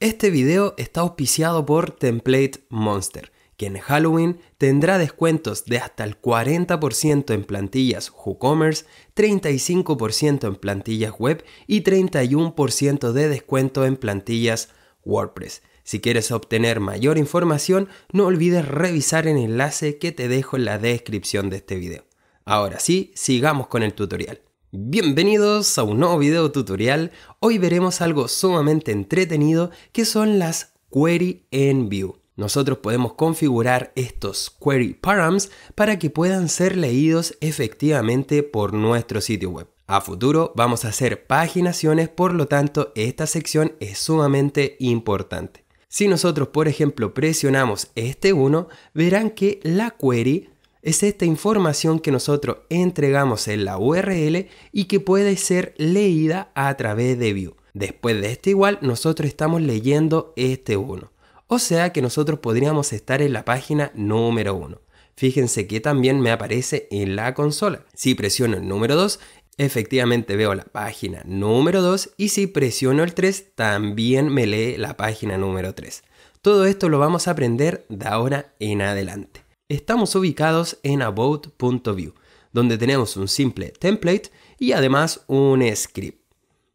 Este video está auspiciado por Template Monster, que en Halloween tendrá descuentos de hasta el 40% en plantillas WooCommerce, 35% en plantillas web y 31% de descuento en plantillas WordPress. Si quieres obtener mayor información, no olvides revisar el enlace que te dejo en la descripción de este video. Ahora sí, sigamos con el tutorial. Bienvenidos a un nuevo video tutorial. Hoy veremos algo sumamente entretenido que son las Query en View. Nosotros podemos configurar estos Query Params para que puedan ser leídos efectivamente por nuestro sitio web. A futuro vamos a hacer paginaciones, por lo tanto esta sección es sumamente importante. Si nosotros, por ejemplo, presionamos este 1, verán que la query es esta información que nosotros entregamos en la URL y que puede ser leída a través de view. Después de este igual, nosotros estamos leyendo este 1. O sea que nosotros podríamos estar en la página número 1. Fíjense que también me aparece en la consola. Si presiono el número 2, efectivamente veo la página número 2 y si presiono el 3, también me lee la página número 3. Todo esto lo vamos a aprender de ahora en adelante. Estamos ubicados en about.view, donde tenemos un simple template y además un script.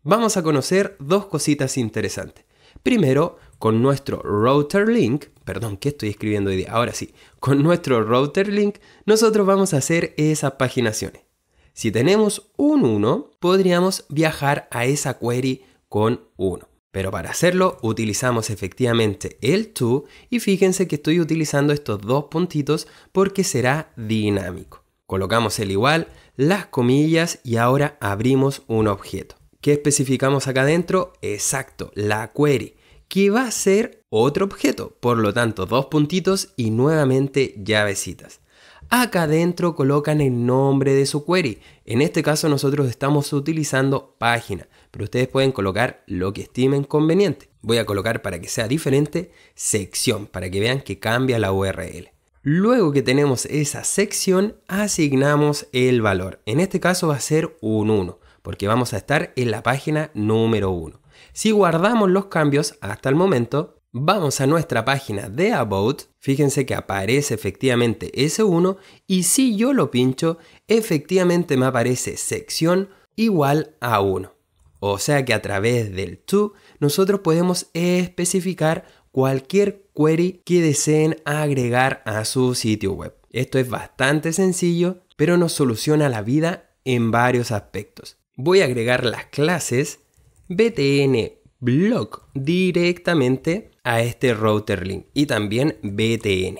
Vamos a conocer dos cositas interesantes. Primero, con nuestro router link, perdón, ¿qué estoy escribiendo hoy día? Ahora sí, con nuestro router link, nosotros vamos a hacer esas paginaciones. Si tenemos un 1, podríamos viajar a esa query con 1. Pero para hacerlo utilizamos efectivamente el to y fíjense que estoy utilizando estos dos puntitos porque será dinámico. Colocamos el igual, las comillas y ahora abrimos un objeto. ¿Qué especificamos acá adentro? Exacto, la query, que va a ser otro objeto, por lo tanto dos puntitos y nuevamente llavecitas acá adentro colocan el nombre de su query. En este caso nosotros estamos utilizando página, pero ustedes pueden colocar lo que estimen conveniente. Voy a colocar para que sea diferente sección, para que vean que cambia la URL. Luego que tenemos esa sección, asignamos el valor. En este caso va a ser un 1, porque vamos a estar en la página número 1. Si guardamos los cambios hasta el momento, Vamos a nuestra página de About, fíjense que aparece efectivamente S1 y si yo lo pincho, efectivamente me aparece sección igual a 1. O sea que a través del to nosotros podemos especificar cualquier query que deseen agregar a su sitio web. Esto es bastante sencillo, pero nos soluciona la vida en varios aspectos. Voy a agregar las clases btn blog directamente a este router link y también BTN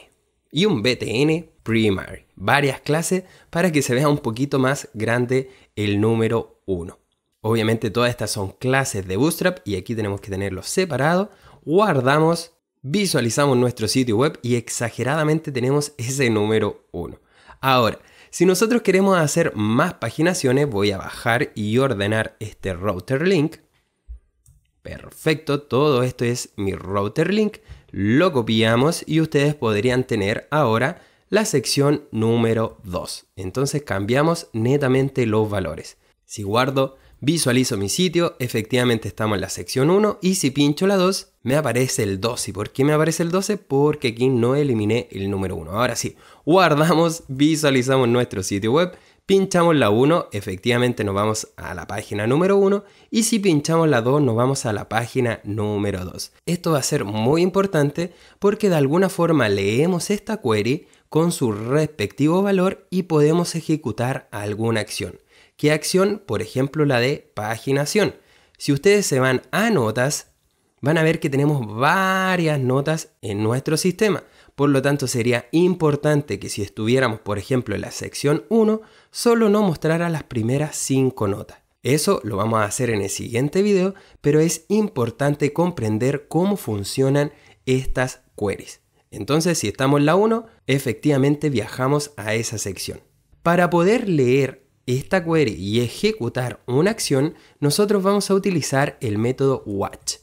y un BTN primary, varias clases para que se vea un poquito más grande el número 1. Obviamente todas estas son clases de Bootstrap y aquí tenemos que tenerlos separados, guardamos, visualizamos nuestro sitio web y exageradamente tenemos ese número 1. Ahora, si nosotros queremos hacer más paginaciones, voy a bajar y ordenar este router link Perfecto, todo esto es mi router link. Lo copiamos y ustedes podrían tener ahora la sección número 2. Entonces cambiamos netamente los valores. Si guardo, visualizo mi sitio, efectivamente estamos en la sección 1 y si pincho la 2, me aparece el 2 ¿Y por qué me aparece el 12? Porque aquí no eliminé el número 1. Ahora sí, guardamos, visualizamos nuestro sitio web Pinchamos la 1, efectivamente nos vamos a la página número 1 y si pinchamos la 2 nos vamos a la página número 2. Esto va a ser muy importante porque de alguna forma leemos esta query con su respectivo valor y podemos ejecutar alguna acción. ¿Qué acción? Por ejemplo la de paginación. Si ustedes se van a notas, van a ver que tenemos varias notas en nuestro sistema. Por lo tanto, sería importante que si estuviéramos, por ejemplo, en la sección 1, solo no mostrara las primeras 5 notas. Eso lo vamos a hacer en el siguiente video, pero es importante comprender cómo funcionan estas queries. Entonces, si estamos en la 1, efectivamente viajamos a esa sección. Para poder leer esta query y ejecutar una acción, nosotros vamos a utilizar el método watch.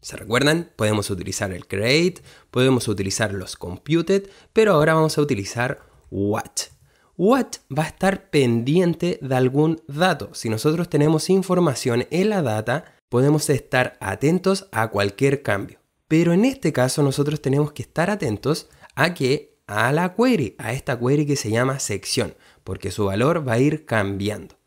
¿Se recuerdan? Podemos utilizar el create, podemos utilizar los computed, pero ahora vamos a utilizar WATCH. WATCH va a estar pendiente de algún dato. Si nosotros tenemos información en la data, podemos estar atentos a cualquier cambio. Pero en este caso nosotros tenemos que estar atentos a que a la query, a esta query que se llama sección, porque su valor va a ir cambiando.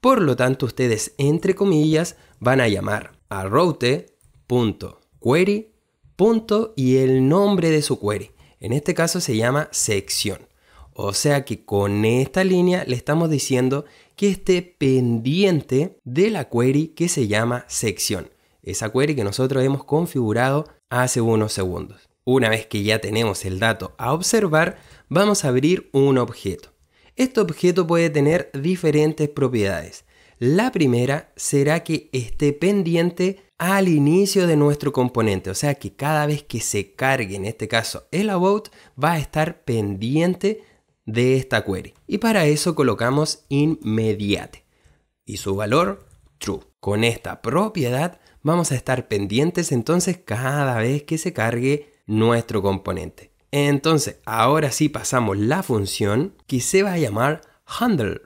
Por lo tanto, ustedes entre comillas van a llamar a route punto, query, punto y el nombre de su query. En este caso se llama sección. O sea que con esta línea le estamos diciendo que esté pendiente de la query que se llama sección. Esa query que nosotros hemos configurado hace unos segundos. Una vez que ya tenemos el dato a observar, vamos a abrir un objeto. Este objeto puede tener diferentes propiedades. La primera será que esté pendiente al inicio de nuestro componente, o sea que cada vez que se cargue, en este caso el about, va a estar pendiente de esta query. Y para eso colocamos inmediate y su valor true. Con esta propiedad vamos a estar pendientes entonces cada vez que se cargue nuestro componente. Entonces, ahora sí pasamos la función que se va a llamar handle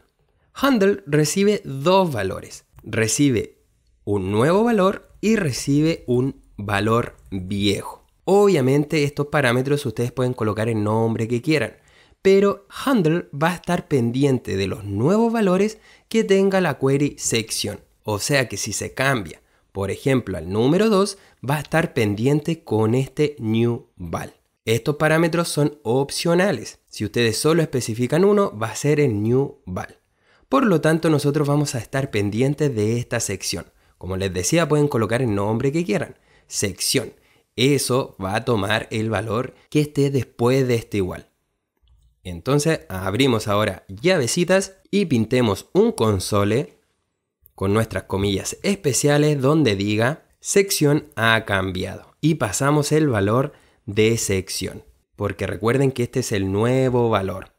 Handle recibe dos valores. Recibe un nuevo valor y recibe un valor viejo. Obviamente estos parámetros ustedes pueden colocar el nombre que quieran, pero Handle va a estar pendiente de los nuevos valores que tenga la query sección. O sea que si se cambia, por ejemplo, al número 2, va a estar pendiente con este new val. Estos parámetros son opcionales. Si ustedes solo especifican uno, va a ser el new val. Por lo tanto, nosotros vamos a estar pendientes de esta sección. Como les decía, pueden colocar el nombre que quieran. Sección. Eso va a tomar el valor que esté después de este igual. Entonces abrimos ahora llavecitas y pintemos un console con nuestras comillas especiales donde diga sección ha cambiado y pasamos el valor de sección porque recuerden que este es el nuevo valor.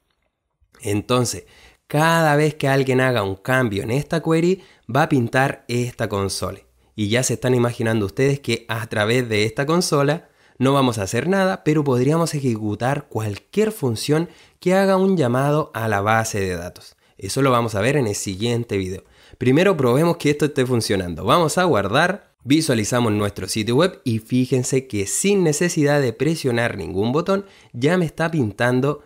Entonces, cada vez que alguien haga un cambio en esta query, va a pintar esta console. Y ya se están imaginando ustedes que a través de esta consola no vamos a hacer nada, pero podríamos ejecutar cualquier función que haga un llamado a la base de datos. Eso lo vamos a ver en el siguiente video. Primero probemos que esto esté funcionando. Vamos a guardar, visualizamos nuestro sitio web y fíjense que sin necesidad de presionar ningún botón ya me está pintando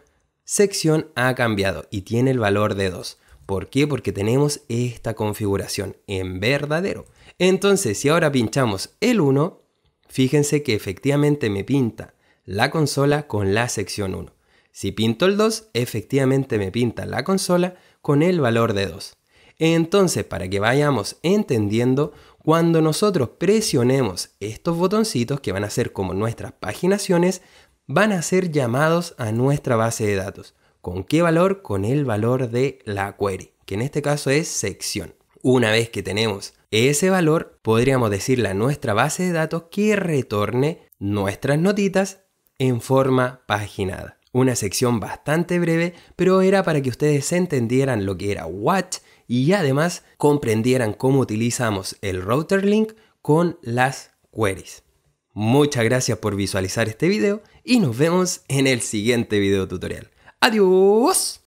sección ha cambiado y tiene el valor de 2. ¿Por qué? Porque tenemos esta configuración en verdadero. Entonces, si ahora pinchamos el 1, fíjense que efectivamente me pinta la consola con la sección 1. Si pinto el 2, efectivamente me pinta la consola con el valor de 2. Entonces, para que vayamos entendiendo, cuando nosotros presionemos estos botoncitos que van a ser como nuestras paginaciones, van a ser llamados a nuestra base de datos. ¿Con qué valor? Con el valor de la query, que en este caso es sección. Una vez que tenemos ese valor, podríamos decirle a nuestra base de datos que retorne nuestras notitas en forma paginada. Una sección bastante breve, pero era para que ustedes entendieran lo que era what y además comprendieran cómo utilizamos el router link con las queries. Muchas gracias por visualizar este video y nos vemos en el siguiente video tutorial. ¡Adiós!